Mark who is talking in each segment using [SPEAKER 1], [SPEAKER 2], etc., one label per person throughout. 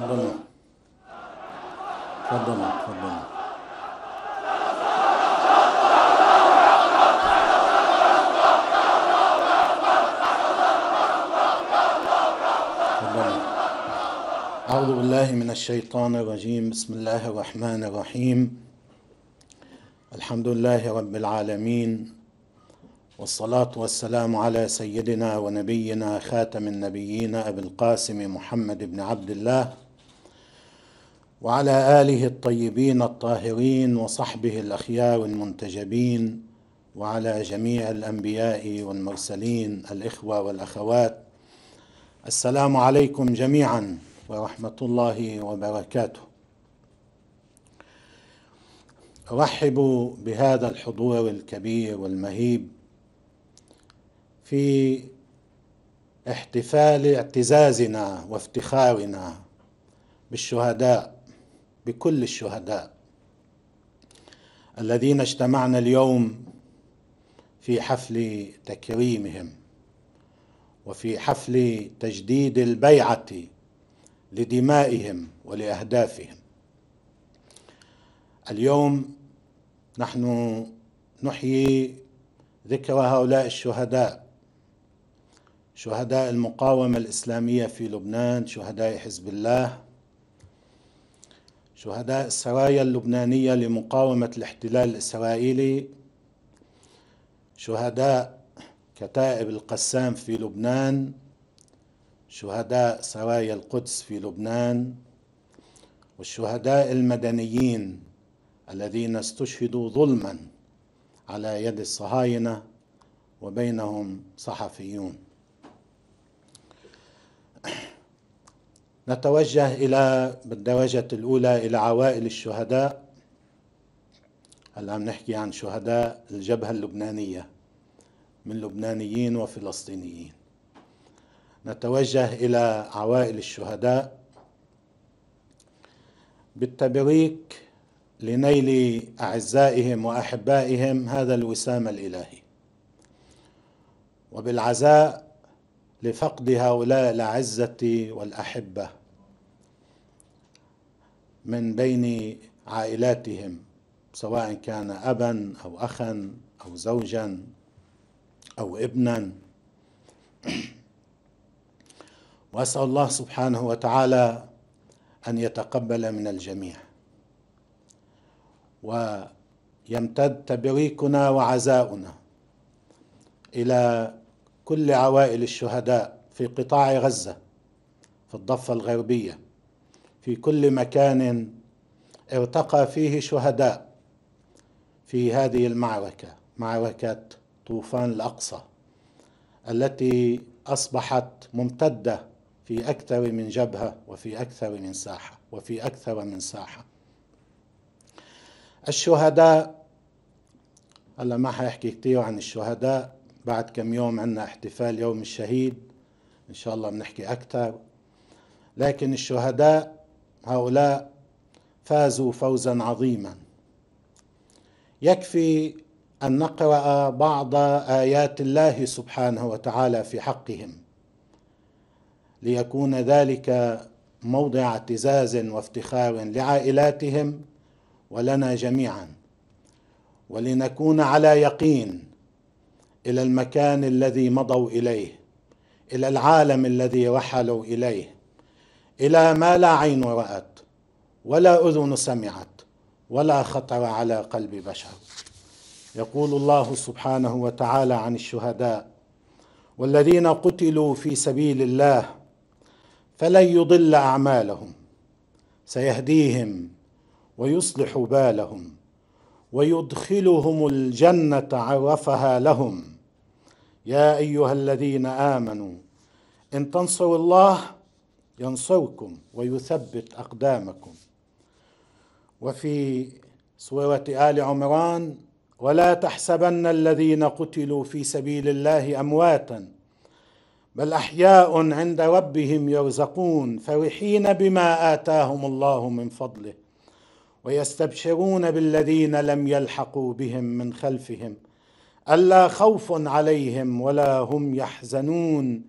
[SPEAKER 1] تفضلوا تفضلوا تفضلوا أعوذ بالله من الشيطان الرجيم بسم الله الرحمن الرحيم الحمد لله رب العالمين والصلاة والسلام على سيدنا ونبينا خاتم النبيين أبي القاسم محمد بن عبد الله وعلى اله الطيبين الطاهرين وصحبه الاخيار المنتجبين وعلى جميع الانبياء والمرسلين الاخوه والاخوات السلام عليكم جميعا ورحمه الله وبركاته ارحب بهذا الحضور الكبير والمهيب في احتفال اعتزازنا وافتخارنا بالشهداء بكل الشهداء الذين اجتمعنا اليوم في حفل تكريمهم وفي حفل تجديد البيعه لدمائهم ولاهدافهم اليوم نحن نحيي ذكرى هؤلاء الشهداء شهداء المقاومه الاسلاميه في لبنان شهداء حزب الله شهداء السرايا اللبنانية لمقاومة الاحتلال الإسرائيلي شهداء كتائب القسام في لبنان شهداء سرايا القدس في لبنان والشهداء المدنيين الذين استشهدوا ظلما على يد الصهاينه وبينهم صحفيون نتوجه إلى بالدرجة الأولى إلى عوائل الشهداء هلا عم نحكي عن شهداء الجبهة اللبنانية من لبنانيين وفلسطينيين نتوجه إلى عوائل الشهداء بالتبريك لنيل أعزائهم وأحبائهم هذا الوسام الإلهي وبالعزاء لفقد هؤلاء الأعزة والأحبة من بين عائلاتهم سواء كان ابا او اخا او زوجا او ابنا واسال الله سبحانه وتعالى ان يتقبل من الجميع ويمتد تبريكنا وعزاؤنا الى كل عوائل الشهداء في قطاع غزه في الضفه الغربيه في كل مكان ارتقى فيه شهداء في هذه المعركه معركه طوفان الاقصى التي اصبحت ممتده في اكثر من جبهه وفي اكثر من ساحه وفي اكثر من ساحه الشهداء هلا ما حيحكي كثير عن الشهداء بعد كم يوم عندنا احتفال يوم الشهيد ان شاء الله بنحكي اكثر لكن الشهداء هؤلاء فازوا فوزا عظيما يكفي ان نقرا بعض ايات الله سبحانه وتعالى في حقهم ليكون ذلك موضع اعتزاز وافتخار لعائلاتهم ولنا جميعا ولنكون على يقين الى المكان الذي مضوا اليه الى العالم الذي رحلوا اليه الى ما لا عين رات ولا اذن سمعت ولا خطر على قلب بشر يقول الله سبحانه وتعالى عن الشهداء والذين قتلوا في سبيل الله فلن يضل اعمالهم سيهديهم ويصلح بالهم ويدخلهم الجنه عرفها لهم يا ايها الذين امنوا ان تنصروا الله ينصركم ويثبت أقدامكم وفي سورة آل عمران ولا تحسبن الذين قتلوا في سبيل الله أمواتا بل أحياء عند ربهم يرزقون فرحين بما آتاهم الله من فضله ويستبشرون بالذين لم يلحقوا بهم من خلفهم ألا خوف عليهم ولا هم يحزنون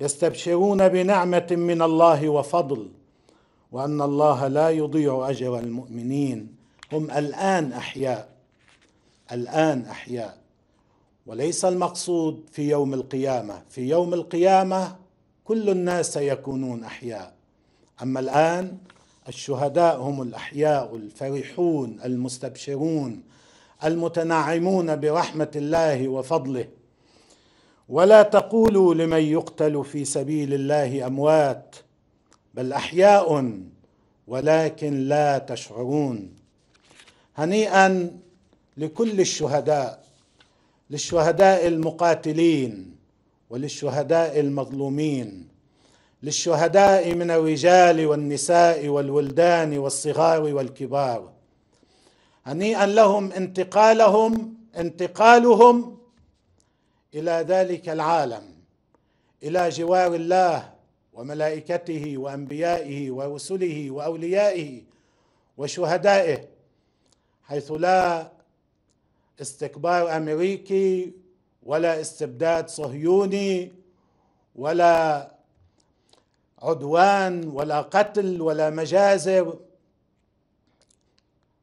[SPEAKER 1] يستبشرون بنعمه من الله وفضل وان الله لا يضيع اجر المؤمنين هم الان احياء الان احياء وليس المقصود في يوم القيامه في يوم القيامه كل الناس سيكونون احياء اما الان الشهداء هم الاحياء الفرحون المستبشرون المتنعمون برحمه الله وفضله ولا تقولوا لمن يقتل في سبيل الله اموات بل احياء ولكن لا تشعرون هنيئا لكل الشهداء للشهداء المقاتلين وللشهداء المظلومين للشهداء من الرجال والنساء والولدان والصغار والكبار هنيئا لهم انتقالهم انتقالهم الى ذلك العالم الى جوار الله وملائكته وانبيائه ورسله واوليائه وشهدائه حيث لا استكبار امريكي ولا استبداد صهيوني ولا عدوان ولا قتل ولا مجازر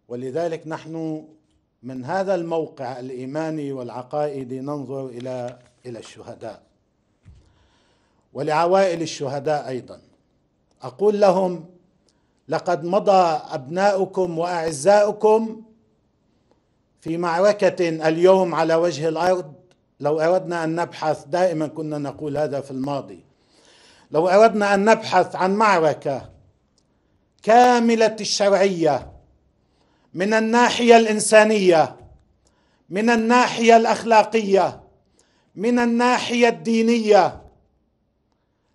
[SPEAKER 1] ولذلك نحن من هذا الموقع الايماني والعقائدي ننظر الى الى الشهداء ولعوائل الشهداء ايضا اقول لهم لقد مضى ابناؤكم واعزاؤكم في معركه اليوم على وجه الارض لو اردنا ان نبحث دائما كنا نقول هذا في الماضي لو اردنا ان نبحث عن معركه كامله الشرعيه من الناحيه الانسانيه من الناحيه الاخلاقيه من الناحيه الدينيه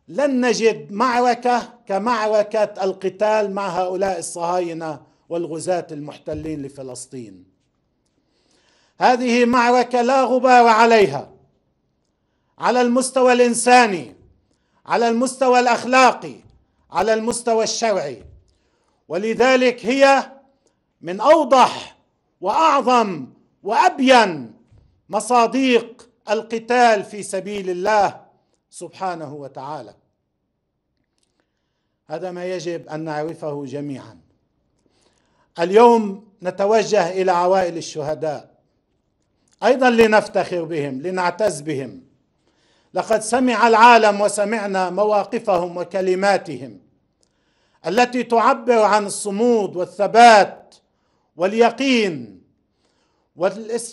[SPEAKER 1] لن نجد معركه كمعركه القتال مع هؤلاء الصهاينه والغزاة المحتلين لفلسطين هذه معركه لا غبار عليها على المستوى الانساني على المستوى الاخلاقي على المستوى الشرعي ولذلك هي من اوضح واعظم وابين مصاديق القتال في سبيل الله سبحانه وتعالى هذا ما يجب ان نعرفه جميعا اليوم نتوجه الى عوائل الشهداء ايضا لنفتخر بهم لنعتز بهم لقد سمع العالم وسمعنا مواقفهم وكلماتهم التي تعبر عن الصمود والثبات واليقين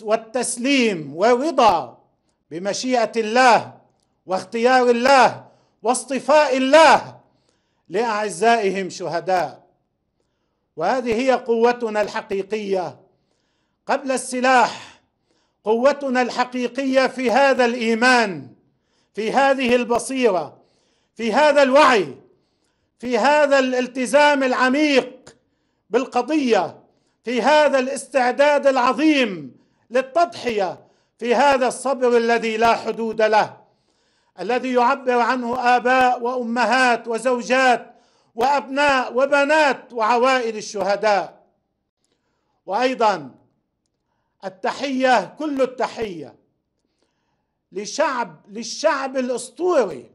[SPEAKER 1] والتسليم والرضا بمشيئه الله واختيار الله واصطفاء الله لاعزائهم شهداء وهذه هي قوتنا الحقيقيه قبل السلاح قوتنا الحقيقيه في هذا الايمان في هذه البصيره في هذا الوعي في هذا الالتزام العميق بالقضيه في هذا الاستعداد العظيم للتضحيه في هذا الصبر الذي لا حدود له الذي يعبر عنه اباء وامهات وزوجات وابناء وبنات وعوائل الشهداء وايضا التحيه كل التحيه لشعب للشعب الاسطوري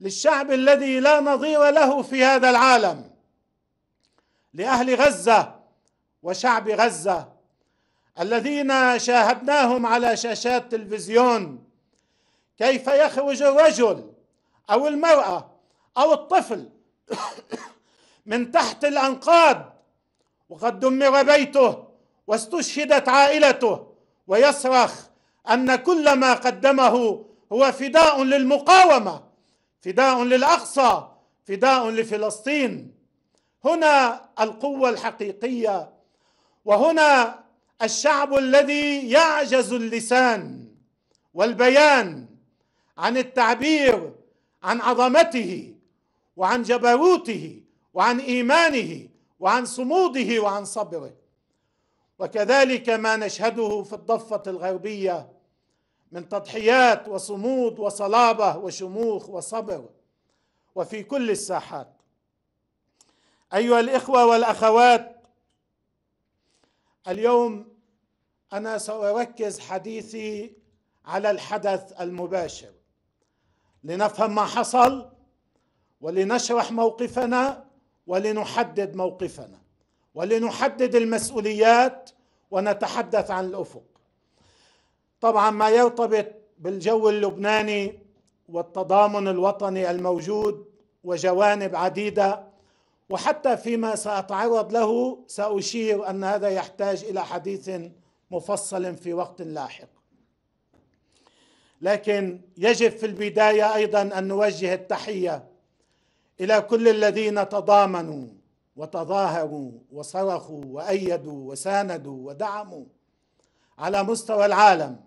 [SPEAKER 1] للشعب الذي لا نظير له في هذا العالم لاهل غزه وشعب غزه الذين شاهدناهم على شاشات تلفزيون كيف يخرج الرجل او المراه او الطفل من تحت الانقاض وقد دمر بيته واستشهدت عائلته ويصرخ ان كل ما قدمه هو فداء للمقاومه فداء للاقصى فداء لفلسطين هنا القوه الحقيقيه وهنا الشعب الذي يعجز اللسان والبيان عن التعبير عن عظمته وعن جبروته وعن ايمانه وعن صموده وعن صبره وكذلك ما نشهده في الضفه الغربيه من تضحيات وصمود وصلابه وشموخ وصبر وفي كل الساحات ايها الاخوه والاخوات اليوم انا ساركز حديثي على الحدث المباشر لنفهم ما حصل ولنشرح موقفنا ولنحدد موقفنا ولنحدد المسؤوليات ونتحدث عن الافق طبعا ما يرتبط بالجو اللبناني والتضامن الوطني الموجود وجوانب عديده وحتى فيما ساتعرض له ساشير ان هذا يحتاج الى حديث مفصل في وقت لاحق لكن يجب في البدايه ايضا ان نوجه التحيه الى كل الذين تضامنوا وتظاهروا وصرخوا وايدوا وساندوا ودعموا على مستوى العالم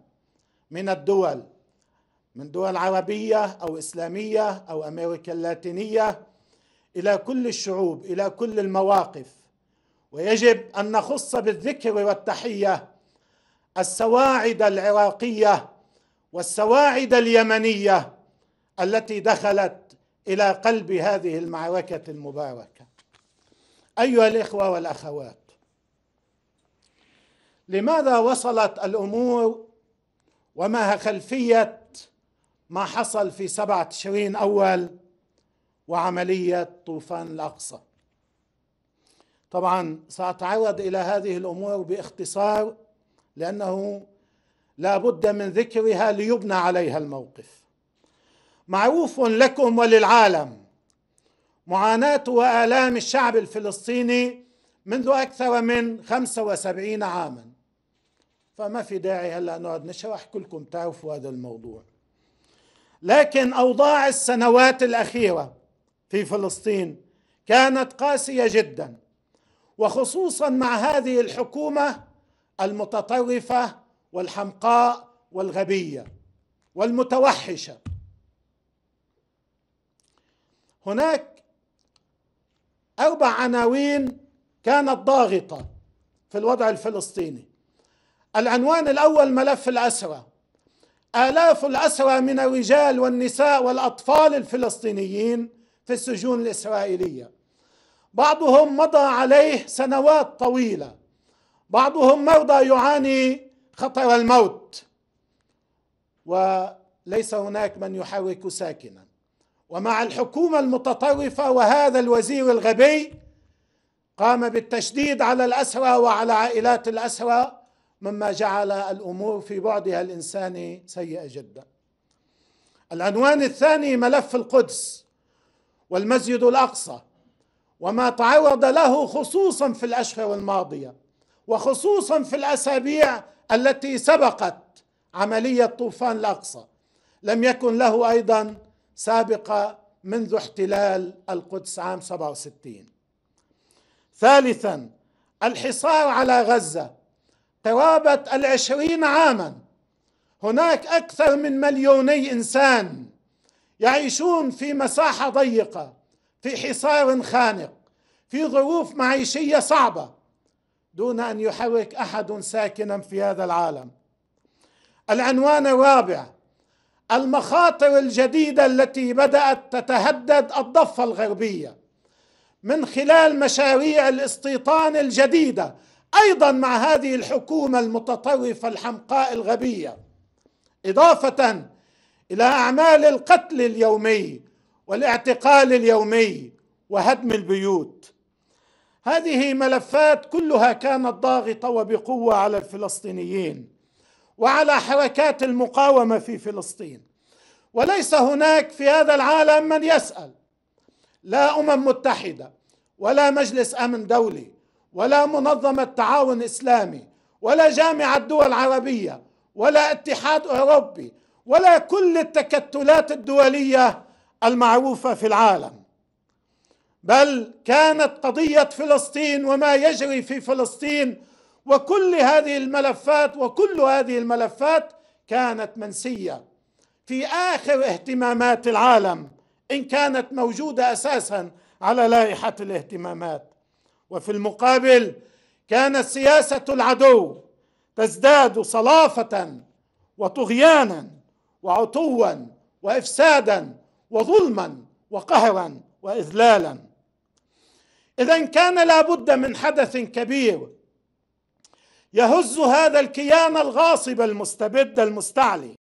[SPEAKER 1] من الدول من دول عربيه او اسلاميه او امريكا اللاتينيه الى كل الشعوب الى كل المواقف ويجب ان نخص بالذكر والتحيه السواعد العراقيه والسواعد اليمنيه التي دخلت الى قلب هذه المعركه المباركه ايها الاخوه والاخوات لماذا وصلت الامور وما خلفيه ما حصل في 7 تشرين اول وعمليه طوفان الاقصى طبعا ساتعرض الى هذه الامور باختصار لانه لا بد من ذكرها ليبنى عليها الموقف معروف لكم وللعالم معاناه والام الشعب الفلسطيني منذ اكثر من 75 عاما فما في داعي هلا نقعد نشرح كلكم تعرفوا هذا الموضوع لكن اوضاع السنوات الاخيره في فلسطين كانت قاسيه جدا وخصوصا مع هذه الحكومه المتطرفه والحمقاء والغبيه والمتوحشه هناك اربع عناوين كانت ضاغطه في الوضع الفلسطيني العنوان الاول ملف الاسرى الاف الاسرى من الرجال والنساء والاطفال الفلسطينيين في السجون الاسرائيليه بعضهم مضى عليه سنوات طويله بعضهم مرضى يعاني خطر الموت وليس هناك من يحرك ساكنا ومع الحكومه المتطرفه وهذا الوزير الغبي قام بالتشديد على الاسرى وعلى عائلات الاسرى مما جعل الامور في بعدها الانساني سيئه جدا. العنوان الثاني ملف القدس والمسجد الاقصى وما تعرض له خصوصا في الاشهر الماضيه وخصوصا في الاسابيع التي سبقت عمليه طوفان الاقصى لم يكن له ايضا سابقه منذ احتلال القدس عام 67 ثالثا الحصار على غزه قرابه العشرين عاما هناك اكثر من مليوني انسان يعيشون في مساحه ضيقه في حصار خانق في ظروف معيشيه صعبه دون ان يحرك احد ساكنا في هذا العالم العنوان الرابع المخاطر الجديده التي بدات تتهدد الضفه الغربيه من خلال مشاريع الاستيطان الجديده ايضا مع هذه الحكومه المتطرفه الحمقاء الغبيه اضافه الى اعمال القتل اليومي والاعتقال اليومي وهدم البيوت هذه ملفات كلها كانت ضاغطه وبقوه على الفلسطينيين وعلى حركات المقاومه في فلسطين وليس هناك في هذا العالم من يسال لا امم متحده ولا مجلس امن دولي ولا منظمه تعاون اسلامي ولا جامعه دول عربيه ولا اتحاد اوروبي ولا كل التكتلات الدوليه المعروفه في العالم بل كانت قضيه فلسطين وما يجري في فلسطين وكل هذه الملفات وكل هذه الملفات كانت منسيه في اخر اهتمامات العالم ان كانت موجوده اساسا على لائحه الاهتمامات وفي المقابل كانت سياسه العدو تزداد صلافه وطغيانا وعتوا وافسادا وظلما وقهرا واذلالا اذا كان لابد من حدث كبير يهز هذا الكيان الغاصب المستبد المستعلي